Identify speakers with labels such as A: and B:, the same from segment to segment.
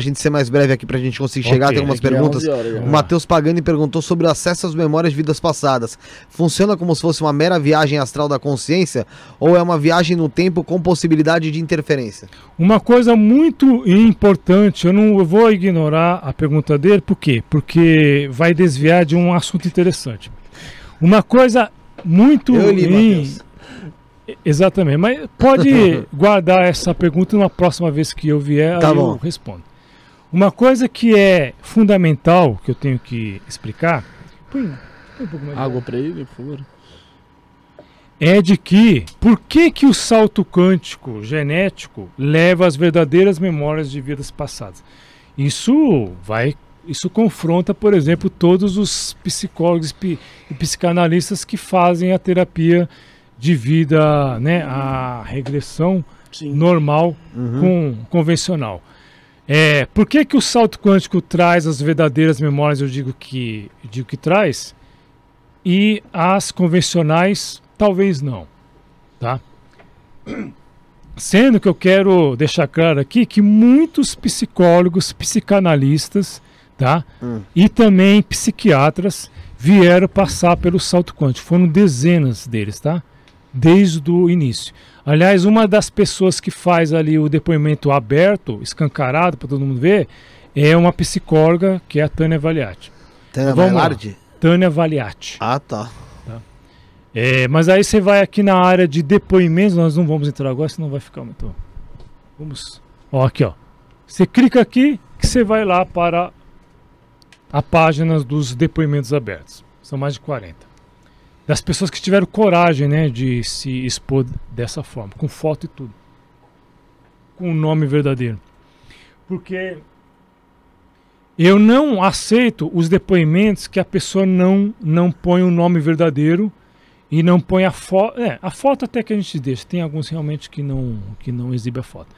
A: a gente ser mais breve aqui pra gente conseguir chegar, okay, tem algumas perguntas. É horas, o né? Matheus Pagani perguntou sobre o acesso às memórias de vidas passadas. Funciona como se fosse uma mera viagem astral da consciência ou é uma viagem no tempo com possibilidade de interferência?
B: Uma coisa muito importante, eu não eu vou ignorar a pergunta dele, por quê? Porque vai desviar de um assunto interessante. Uma coisa muito eu li, in... Exatamente, mas pode guardar essa pergunta numa próxima vez que eu vier, tá eu respondo. Uma coisa que é fundamental que eu tenho que explicar. Põe, põe um pouco mais Água para ele, por favor. É de que por que, que o salto quântico genético leva as verdadeiras memórias de vidas passadas? Isso vai isso confronta, por exemplo, todos os psicólogos e psicanalistas que fazem a terapia de vida, né, a regressão Sim. normal uhum. com convencional. É, por que, que o salto quântico traz as verdadeiras memórias, eu digo que, eu digo que traz, e as convencionais, talvez não, tá? Sendo que eu quero deixar claro aqui que muitos psicólogos, psicanalistas, tá? Hum. E também psiquiatras vieram passar pelo salto quântico. Foram dezenas deles, tá? desde o início. Aliás, uma das pessoas que faz ali o depoimento aberto, escancarado para todo mundo ver, é uma psicóloga que é a Tânia Valiati. Tânia Valiati? Tânia Valiati.
A: Ah, tá. tá.
B: É, mas aí você vai aqui na área de depoimentos, nós não vamos entrar agora, senão vai ficar muito. Vamos. Ó, aqui, ó. Você clica aqui que você vai lá para a página dos depoimentos abertos. São mais de 40 das pessoas que tiveram coragem né, de se expor dessa forma, com foto e tudo, com o nome verdadeiro. Porque eu não aceito os depoimentos que a pessoa não, não põe o nome verdadeiro e não põe a foto. É, a foto até que a gente deixa, tem alguns realmente que não, que não exibe a foto.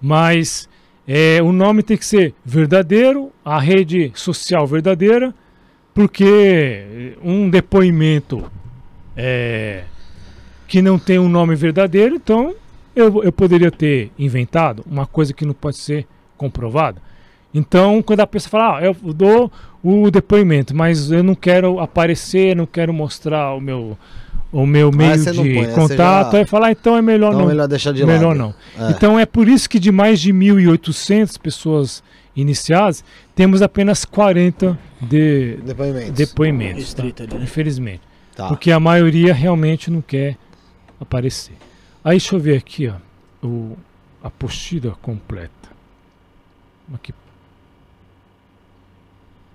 B: Mas é, o nome tem que ser verdadeiro, a rede social verdadeira, porque um depoimento é, que não tem um nome verdadeiro, então eu, eu poderia ter inventado uma coisa que não pode ser comprovada. Então, quando a pessoa fala, ah, eu dou o depoimento, mas eu não quero aparecer, não quero mostrar o meu o meu ah, meio de põe, contato, aí falar, ah, então é melhor então não. É melhor deixar de melhor lado. não. É. Então é por isso que de mais de 1.800 pessoas iniciadas, temos apenas 40 de depoimentos. depoimentos tá? né? Infelizmente. Tá. Porque a maioria realmente não quer aparecer. Aí deixa eu ver aqui ó, o, a apostila completa. Aqui.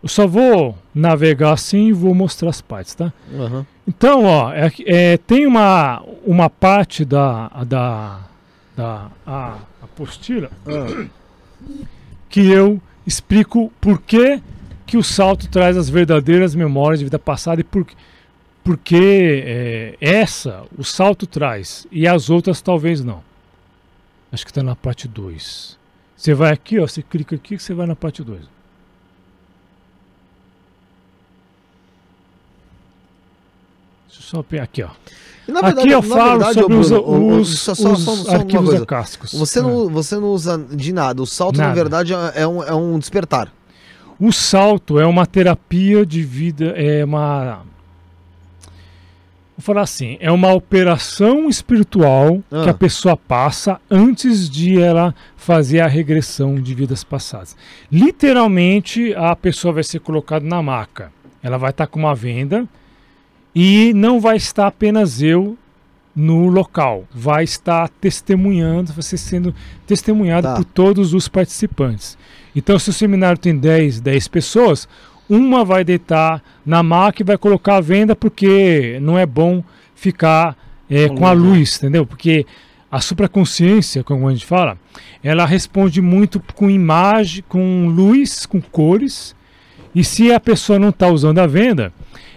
B: Eu só vou navegar assim e vou mostrar as partes, tá? Uhum. Então, ó, é, é, tem uma, uma parte da, da, da a, postila uhum. Ah. que eu explico por que, que o salto traz as verdadeiras memórias de vida passada e por que porque é, essa o salto traz e as outras talvez não. Acho que está na parte 2. Você vai aqui, ó, você clica aqui você vai na parte 2.
A: Deixa eu só pegar aqui, ó.
B: Verdade, aqui eu falo verdade, sobre os, os, os arquivos acásticos. Você
A: não, ah. você não usa de nada. O salto, nada. na verdade, é, é um, é um despertar.
B: O salto é uma terapia de vida, é uma Vou falar assim, é uma operação espiritual ah. que a pessoa passa antes de ela fazer a regressão de vidas passadas. Literalmente, a pessoa vai ser colocada na maca. Ela vai estar com uma venda e não vai estar apenas eu no local. Vai estar testemunhando, você sendo testemunhado tá. por todos os participantes. Então, se o seminário tem 10, 10 pessoas, uma vai deitar na maca e vai colocar a venda porque não é bom ficar é, com a né? luz, entendeu? Porque a supraconsciência, como a gente fala, ela responde muito com imagem, com luz, com cores. E se a pessoa não está usando a venda,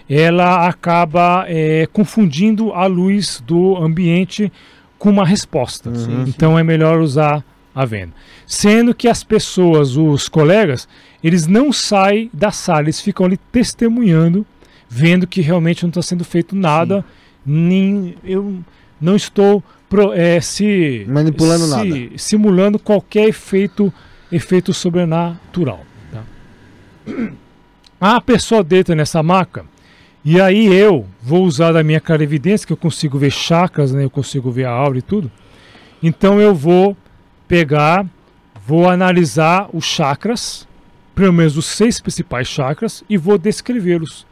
B: ela acaba é, confundindo a luz do ambiente com uma resposta. Uhum. Então é melhor usar à venda. Sendo que as pessoas, os colegas, eles não saem da sala, eles ficam ali testemunhando, vendo que realmente não está sendo feito nada, Sim. nem eu não estou pro, é, se manipulando se, nada, simulando qualquer efeito efeito sobrenatural. Tá? Ah, a pessoa deita nessa maca e aí eu vou usar da minha clarividência que eu consigo ver chakras, né? Eu consigo ver a aura e tudo. Então eu vou pegar, vou analisar os chakras, pelo menos os seis principais chakras, e vou descrevê-los.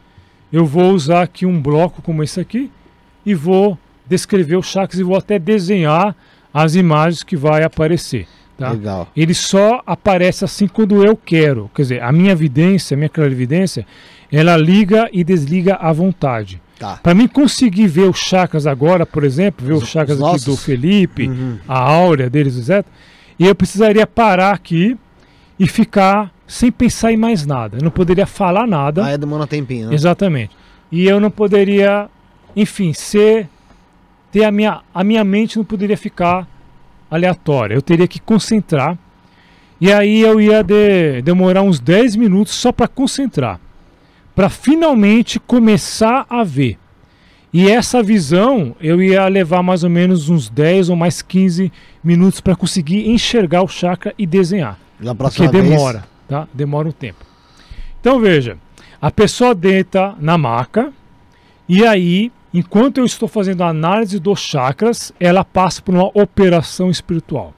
B: Eu vou usar aqui um bloco como esse aqui e vou descrever os chakras e vou até desenhar as imagens que vai aparecer. Tá? Legal. Ele só aparece assim quando eu quero. Quer dizer, a minha evidência, a minha clarividência, ela liga e desliga à vontade. Tá. Para mim conseguir ver os chakras agora, por exemplo, ver os, os chakras do Felipe, uhum. a áurea deles, etc. E eu precisaria parar aqui e ficar sem pensar em mais nada. Eu não poderia falar nada. Ah, é demora um tempinho. Né? Exatamente. E eu não poderia, enfim, ser ter a minha a minha mente não poderia ficar aleatória. Eu teria que concentrar. E aí eu ia de, demorar uns 10 minutos só para concentrar para finalmente começar a ver. E essa visão eu ia levar mais ou menos uns 10 ou mais 15 minutos para conseguir enxergar o chakra e desenhar. Na porque demora, vez... tá? Demora um tempo. Então veja, a pessoa deita na maca e aí, enquanto eu estou fazendo a análise dos chakras, ela passa por uma operação espiritual.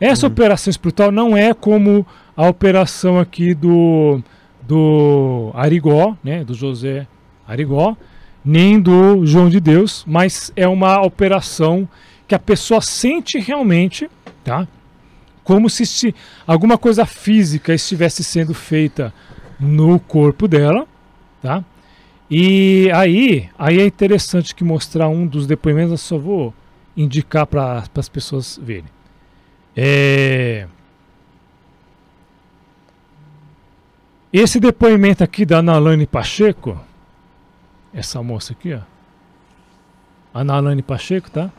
B: Essa uhum. operação espiritual não é como a operação aqui do do Arigó, né, do José Arigó, nem do João de Deus, mas é uma operação que a pessoa sente realmente, tá? Como se, se alguma coisa física estivesse sendo feita no corpo dela, tá? E aí, aí é interessante que mostrar um dos depoimentos, eu só vou indicar para as pessoas verem. É, Esse depoimento aqui da Analane Pacheco, essa moça aqui, ó. Analane Pacheco, tá?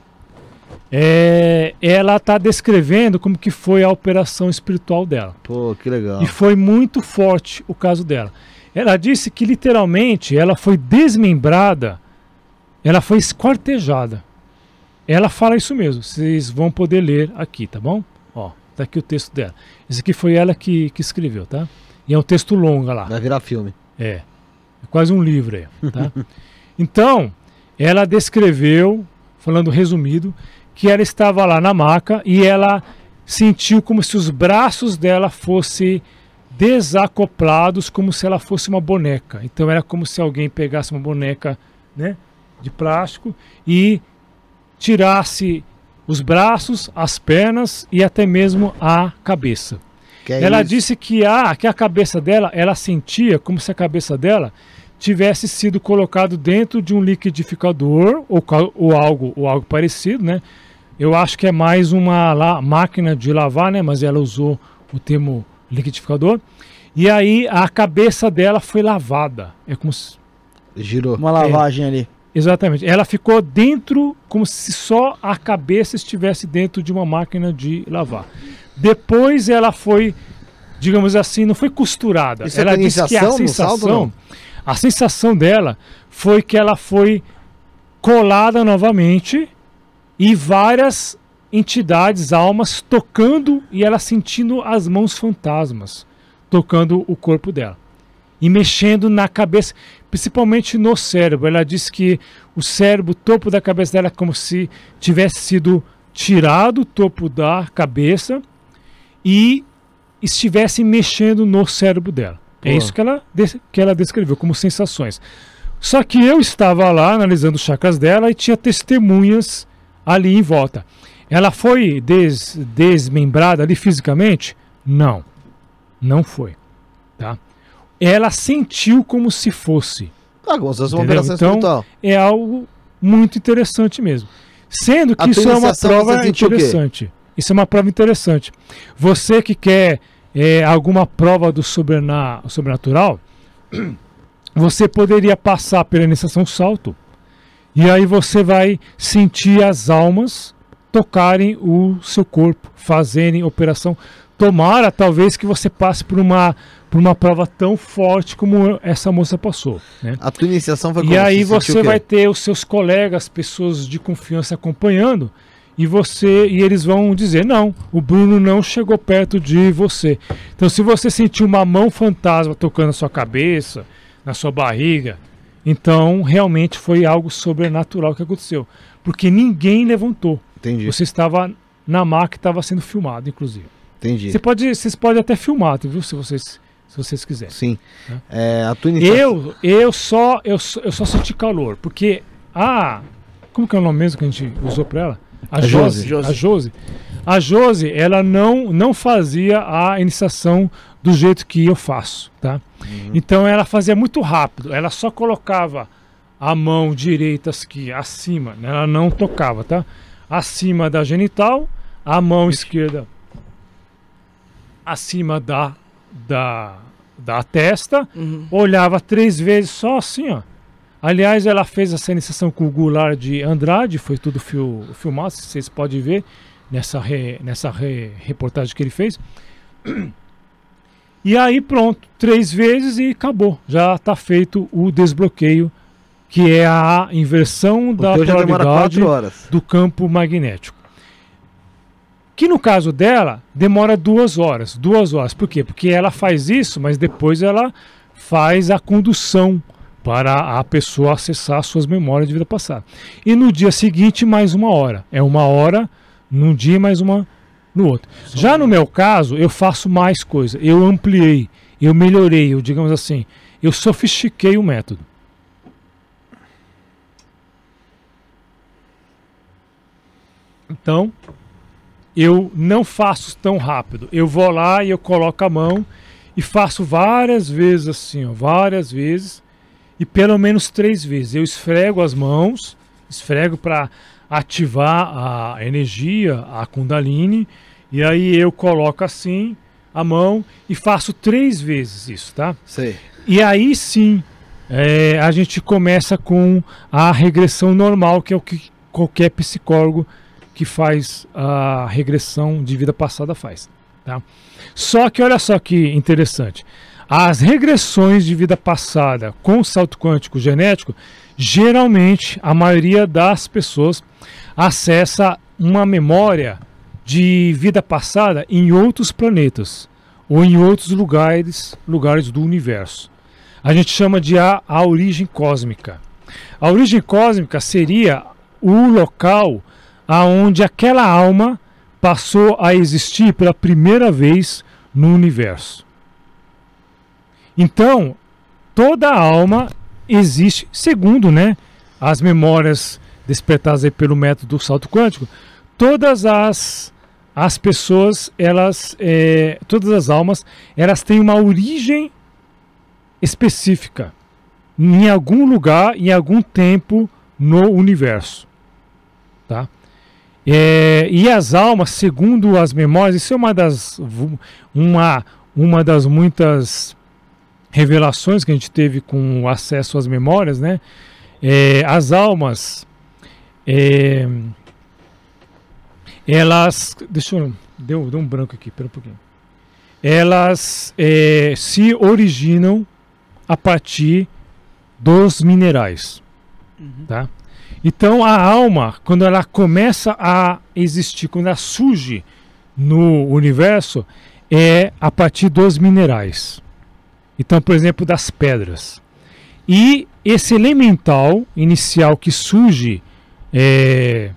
B: É, ela tá descrevendo como que foi a operação espiritual dela. Pô, que legal. E foi muito forte o caso dela. Ela disse que literalmente ela foi desmembrada, ela foi esquartejada. Ela fala isso mesmo. Vocês vão poder ler aqui, tá bom? Ó, tá aqui o texto dela. Esse aqui foi ela que, que escreveu, tá? E é um texto longo lá. Vai virar filme. É. É quase um livro aí. Tá? então, ela descreveu, falando resumido, que ela estava lá na maca e ela sentiu como se os braços dela fossem desacoplados, como se ela fosse uma boneca. Então era como se alguém pegasse uma boneca né, de plástico e tirasse os braços, as pernas e até mesmo a cabeça é ela isso? disse que a, que a cabeça dela, ela sentia como se a cabeça dela tivesse sido colocado dentro de um liquidificador ou, ou algo ou algo parecido, né? Eu acho que é mais uma lá, máquina de lavar, né? Mas ela usou o termo liquidificador. E aí a cabeça dela foi lavada. É como se... Girou. Uma lavagem é. ali. Exatamente. Ela ficou dentro, como se só a cabeça estivesse dentro de uma máquina de lavar. Depois ela foi, digamos assim, não foi costurada. Isso é ela é disse que a sensação, a sensação dela foi que ela foi colada novamente e várias entidades, almas tocando e ela sentindo as mãos fantasmas tocando o corpo dela e mexendo na cabeça, principalmente no cérebro. Ela disse que o cérebro, o topo da cabeça dela, é como se tivesse sido tirado o topo da cabeça e estivessem mexendo no cérebro dela. Pô. É isso que ela, que ela descreveu como sensações. Só que eu estava lá analisando os chakras dela e tinha testemunhas ali em volta. Ela foi des, desmembrada ali fisicamente? Não, não foi. Tá? Ela sentiu como se fosse. Ah, uma operação então, é algo muito interessante mesmo. Sendo que a isso é uma prova interessante. Isso é uma prova interessante. Você que quer é, alguma prova do sobrenatural, você poderia passar pela iniciação salto. E aí você vai sentir as almas tocarem o seu corpo, fazerem operação. Tomara, talvez, que você passe por uma, por uma prova tão forte como essa moça passou. Né? A tua iniciação
A: foi E aí você, você vai
B: ter os seus colegas, pessoas de confiança acompanhando e você e eles vão dizer não, o Bruno não chegou perto de você. Então se você sentir uma mão fantasma tocando a sua cabeça, na sua barriga, então realmente foi algo sobrenatural que aconteceu, porque ninguém levantou. Entendi. Você estava na máquina que estava sendo filmado, inclusive. Entendi. Você pode, vocês podem até filmar, tá, viu, se vocês se vocês quiserem. Sim. Tá?
A: É, a tua Eu
B: eu só eu, eu só senti calor, porque a ah, como que é o nome mesmo que a gente usou para ela? A, é a A Jose, A Jose, ela não, não fazia a iniciação do jeito que eu faço, tá? Uhum. Então ela fazia muito rápido. Ela só colocava a mão direita aqui acima, né? ela não tocava, tá? Acima da genital, a mão esquerda acima da da, da testa, uhum. olhava três vezes só assim, ó. Aliás, ela fez a cenização com o Goulart de Andrade, foi tudo fil, filmado, vocês podem ver nessa, re, nessa re, reportagem que ele fez. E aí pronto, três vezes e acabou. Já está feito o desbloqueio, que é a inversão o da polaridade do campo magnético. Que no caso dela, demora duas horas. Duas horas. Por quê? Porque ela faz isso, mas depois ela faz a condução para a pessoa acessar suas memórias de vida passada. E no dia seguinte, mais uma hora. É uma hora num dia mais uma no outro. Só Já no meu caso, eu faço mais coisa. Eu ampliei, eu melhorei, eu, digamos assim, eu sofistiquei o método. Então, eu não faço tão rápido. Eu vou lá e eu coloco a mão e faço várias vezes assim, ó, várias vezes e pelo menos três vezes. Eu esfrego as mãos, esfrego para ativar a energia, a Kundalini, e aí eu coloco assim a mão e faço três vezes isso, tá? Sei. E aí sim é, a gente começa com a regressão normal, que é o que qualquer psicólogo que faz a regressão de vida passada faz. Tá? Só que olha só que interessante. As regressões de vida passada com salto quântico genético, geralmente a maioria das pessoas acessa uma memória de vida passada em outros planetas ou em outros lugares, lugares do universo. A gente chama de a, a origem cósmica. A origem cósmica seria o local aonde aquela alma passou a existir pela primeira vez no universo. Então, toda alma existe, segundo né, as memórias despertadas pelo método do salto quântico, todas as, as pessoas, elas, é, todas as almas, elas têm uma origem específica em algum lugar, em algum tempo no universo. Tá? É, e as almas, segundo as memórias, isso é uma das, uma, uma das muitas revelações que a gente teve com o acesso às memórias, né? É, as almas, é, elas, deixa eu, deu, deu um branco aqui, pera um pouquinho. Elas é, se originam a partir dos minerais, uhum. tá? Então a alma, quando ela começa a existir, quando ela surge no universo, é a partir dos minerais. Então, por exemplo, das pedras. E esse elemental inicial que surge é,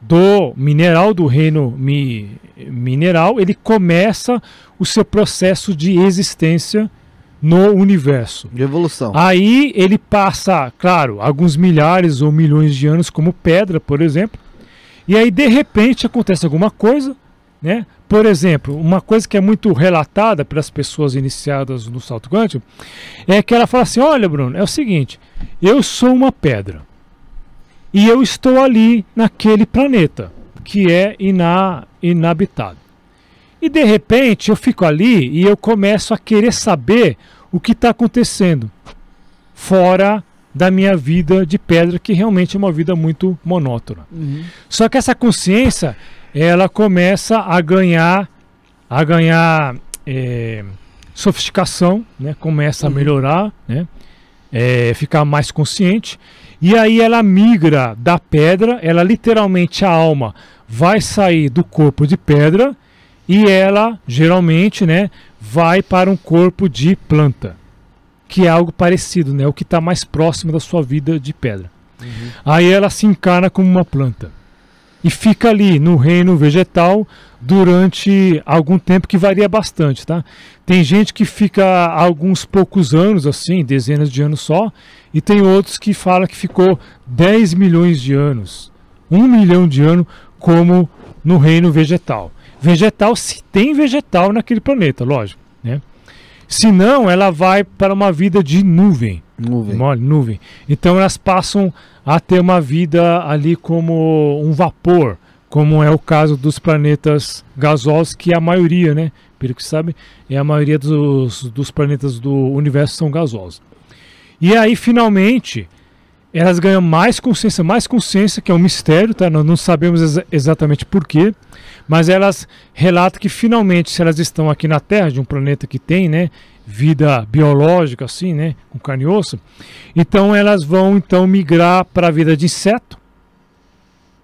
B: do mineral do reino mi, mineral, ele começa o seu processo de existência no universo. De evolução. Aí ele passa, claro, alguns milhares ou milhões de anos como pedra, por exemplo. E aí de repente acontece alguma coisa, né? Por exemplo, uma coisa que é muito relatada pelas pessoas iniciadas no salto quântico é que ela fala assim: olha, Bruno, é o seguinte, eu sou uma pedra e eu estou ali naquele planeta que é ina, inabitado. E de repente eu fico ali e eu começo a querer saber o que está acontecendo fora da minha vida de pedra, que realmente é uma vida muito monótona. Uhum. Só que essa consciência ela começa a ganhar, a ganhar é, sofisticação, né? começa uhum. a melhorar, né? É, ficar mais consciente. E aí ela migra da pedra, ela literalmente a alma vai sair do corpo de pedra e ela geralmente, né, vai para um corpo de planta, que é algo parecido, né, o que está mais próximo da sua vida de pedra. Uhum. Aí ela se encarna como uma planta e fica ali no reino vegetal durante algum tempo que varia bastante, tá? Tem gente que fica alguns poucos anos assim, dezenas de anos só, e tem outros que fala que ficou 10 milhões de anos, 1 milhão de ano como no reino vegetal. Vegetal se tem vegetal naquele planeta, lógico, né? Se não, ela vai para uma vida de nuvem. Nuvem. Mole, nuvem. Então elas passam a ter uma vida ali como um vapor, como é o caso dos planetas gasosos, que a maioria, né? Pelo que sabe, é a maioria dos, dos planetas do universo são gasosos. E aí, finalmente, elas ganham mais consciência, mais consciência, que é um mistério, tá? Nós não sabemos ex exatamente porquê, mas elas relatam que finalmente, se elas estão aqui na Terra, de um planeta que tem, né, vida biológica, assim, né, com carne e osso. Então elas vão então migrar para a vida de inseto,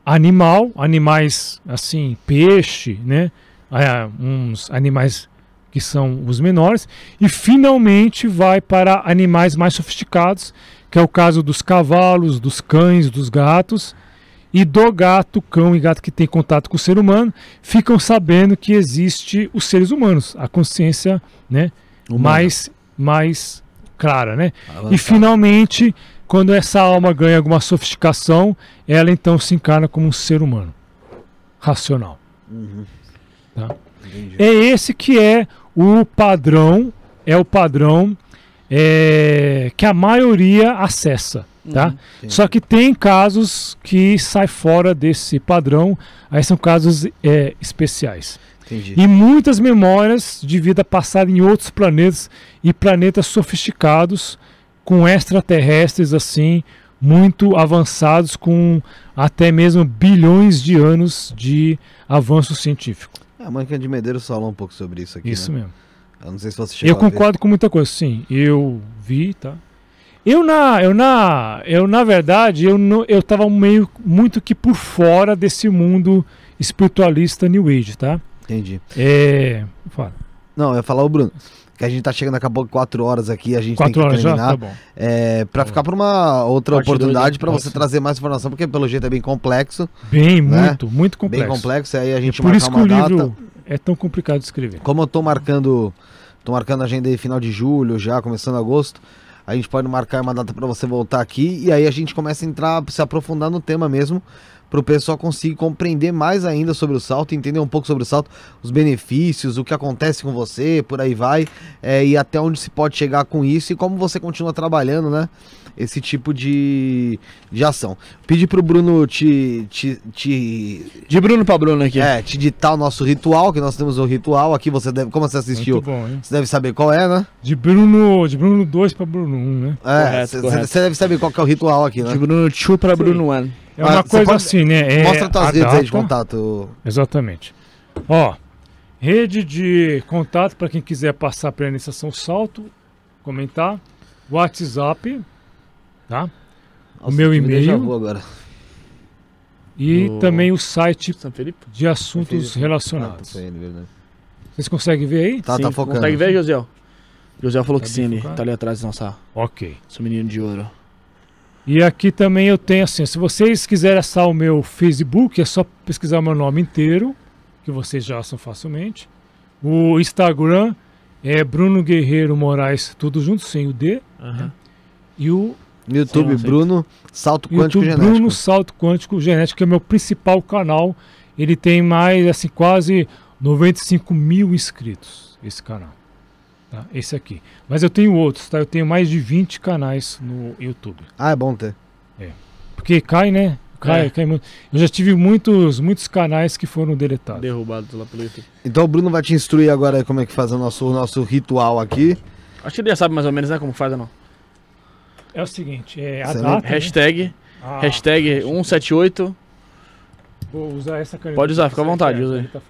B: animal, animais assim, peixe, né, ah, é, uns animais que são os menores, e finalmente vai para animais mais sofisticados, que é o caso dos cavalos, dos cães, dos gatos. E do gato, cão e gato que tem contato com o ser humano ficam sabendo que existe os seres humanos, a consciência, né, Humana. mais, mais clara, né? Avançada. E tá finalmente, quando essa alma ganha alguma sofisticação, ela então se encarna como um ser humano racional. Uhum. Tá? É esse que é o padrão, é o padrão é, que a maioria acessa. Tá? Uhum, Só que tem casos que sai fora desse padrão, aí são casos é, especiais. Entendi. E muitas memórias de vida passada em outros planetas e planetas sofisticados com extraterrestres assim muito avançados com até mesmo bilhões de anos de avanço científico.
A: É, a Mônica de Medeiros falou um pouco sobre isso aqui. Isso né? mesmo. Eu não sei se você chegou Eu concordo
B: com muita coisa, sim. Eu vi, tá? Eu na, eu na, eu na verdade, eu não, eu tava meio muito que por fora desse mundo
A: espiritualista New Age, tá? Entendi. É. Fala. Não, eu ia falar o Bruno. Que a gente tá chegando daqui a pouco 4 horas aqui, a gente quatro tem que terminar. Já? Tá é, pra tá ficar por uma outra Parte oportunidade para você trazer mais informação, porque pelo jeito é bem complexo. Bem, né? muito, muito complexo. Bem complexo, aí a gente é Por isso que o data. livro é tão complicado de escrever. Como eu tô marcando. Tô marcando a agenda aí final de julho, já começando agosto. A gente pode marcar uma data para você voltar aqui e aí a gente começa a entrar, se aprofundar no tema mesmo, para o pessoal conseguir compreender mais ainda sobre o salto, entender um pouco sobre o salto, os benefícios, o que acontece com você, por aí vai, é, e até onde se pode chegar com isso e como você continua trabalhando, né? esse tipo de, de ação. Pedi pro Bruno te, te, te. De Bruno pra Bruno aqui. É, te ditar o nosso ritual, que nós temos um ritual aqui. Você deve. Como você assistiu? Muito bom, hein? Você deve saber qual é, né?
B: De Bruno. De Bruno 2 pra Bruno 1, um, né? É, você
A: deve saber qual é o ritual aqui, né? De Bruno 2 pra Bruno 1. É uma ah, coisa pode... assim, né? É Mostra tuas redes data... aí de contato. Exatamente.
B: Ó, rede de contato para quem quiser passar a iniciação salto, comentar. WhatsApp Tá?
A: Nossa, o meu e-mail. Me agora. E no... também
B: o site de assuntos relacionados. Ah, tá Vocês conseguem ver aí? Tá, tá sim, tá focando. Consegue ver,
A: José? José falou tá que sim, focado. tá ali atrás da nossa. Ok. Seu menino de ouro.
B: E aqui também eu tenho assim, se vocês quiserem acessar o meu Facebook, é só pesquisar o meu nome inteiro, que vocês já acham facilmente. O Instagram é Bruno Guerreiro Moraes, tudo junto, sem o D. Né? E o
A: YouTube Bruno Salto Quântico YouTube, Genético. Bruno
B: Salto Quântico Genético, que é o meu principal canal. Ele tem mais, assim, quase 95 mil inscritos, esse canal. Tá? Esse aqui. Mas eu tenho outros, tá? Eu tenho mais de 20 canais no YouTube. Ah, é bom ter. É. Porque cai, né? Cai, é. cai muito. Eu já tive muitos, muitos canais que foram deletados. Derrubados lá pelo YouTube.
A: Então o Bruno vai te instruir agora como é que faz o nosso, o nosso ritual aqui. Acho que ele já sabe mais ou menos, né? Como faz ou não.
B: É o seguinte, é a Você data. Né? Hashtag, ah,
A: hashtag 178.
B: Vou usar essa caneta. Pode usar, fica à vontade, usa aí.
A: Tá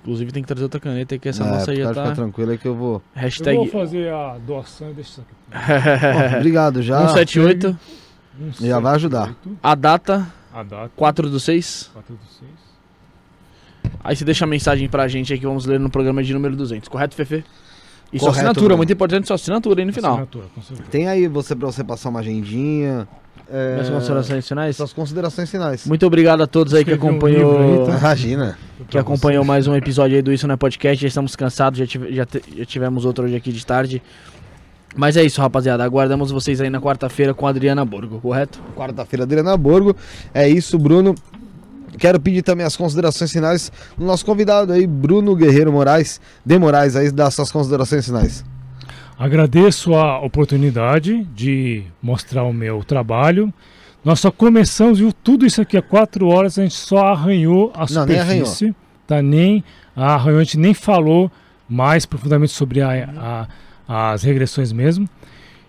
A: Inclusive tem que trazer outra caneta que essa nossa é aí já tá... tranquilo é que eu vou... Hashtag... Eu vou
B: fazer a doação e deixa isso
A: aqui. Bom, obrigado, já... 178. 178. Já vai ajudar. A data... A data... 4 do 6. 4 do 6. Aí você deixa a mensagem pra gente aí que vamos ler no programa de número 200. Correto, Fefe? E é Correto, sua assinatura, né? muito importante sua assinatura aí no final. Assinatura, Tem aí você para você passar uma agendinha. É... Minhas considerações finais? Suas considerações finais. Muito obrigado a todos aí que acompanhou. Um tá? Que acompanhou mais um episódio aí do Isso na é Podcast. Já estamos cansados, já, tive, já, já tivemos outro hoje aqui de tarde. Mas é isso, rapaziada. Aguardamos vocês aí na quarta-feira com a Adriana Borgo, correto? Quarta-feira, Adriana Borgo. É isso, Bruno. Quero pedir também as considerações finais do nosso convidado aí, Bruno Guerreiro Moraes. De Moraes, aí, das suas considerações finais.
B: Agradeço a oportunidade de mostrar o meu trabalho. Nós só começamos, viu, tudo isso aqui há quatro horas, a gente só arranhou a superfície. Não, nem arranhou. Tá, nem arranhou, a gente nem falou mais profundamente sobre a, a, as regressões mesmo.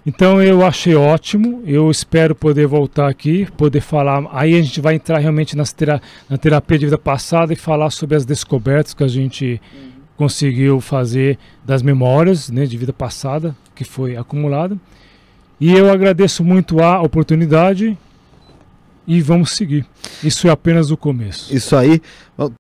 B: Então eu achei ótimo, eu espero poder voltar aqui, poder falar. Aí a gente vai entrar realmente nas tera na terapia de vida passada e falar sobre as descobertas que a gente uhum. conseguiu fazer das memórias né, de vida passada que foi acumulada. E eu agradeço muito a oportunidade e vamos seguir. Isso é apenas o começo. Isso aí.